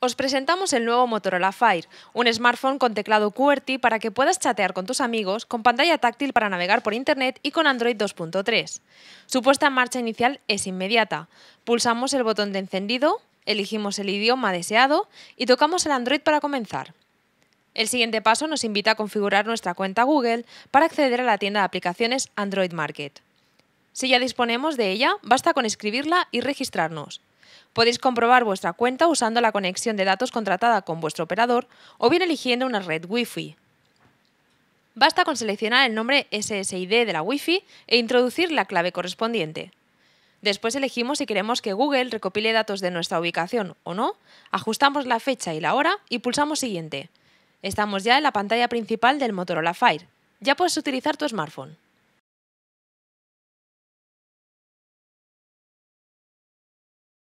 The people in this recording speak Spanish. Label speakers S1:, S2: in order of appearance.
S1: Os presentamos el nuevo Motorola Fire, un smartphone con teclado QWERTY para que puedas chatear con tus amigos, con pantalla táctil para navegar por Internet y con Android 2.3. Su puesta en marcha inicial es inmediata. Pulsamos el botón de encendido, elegimos el idioma deseado y tocamos el Android para comenzar. El siguiente paso nos invita a configurar nuestra cuenta Google para acceder a la tienda de aplicaciones Android Market. Si ya disponemos de ella, basta con escribirla y registrarnos. Podéis comprobar vuestra cuenta usando la conexión de datos contratada con vuestro operador o bien eligiendo una red Wi-Fi. Basta con seleccionar el nombre SSID de la Wi-Fi e introducir la clave correspondiente. Después elegimos si queremos que Google recopile datos de nuestra ubicación o no, ajustamos la fecha y la hora y pulsamos Siguiente. Estamos ya en la pantalla principal del Motorola Fire. Ya puedes utilizar tu smartphone.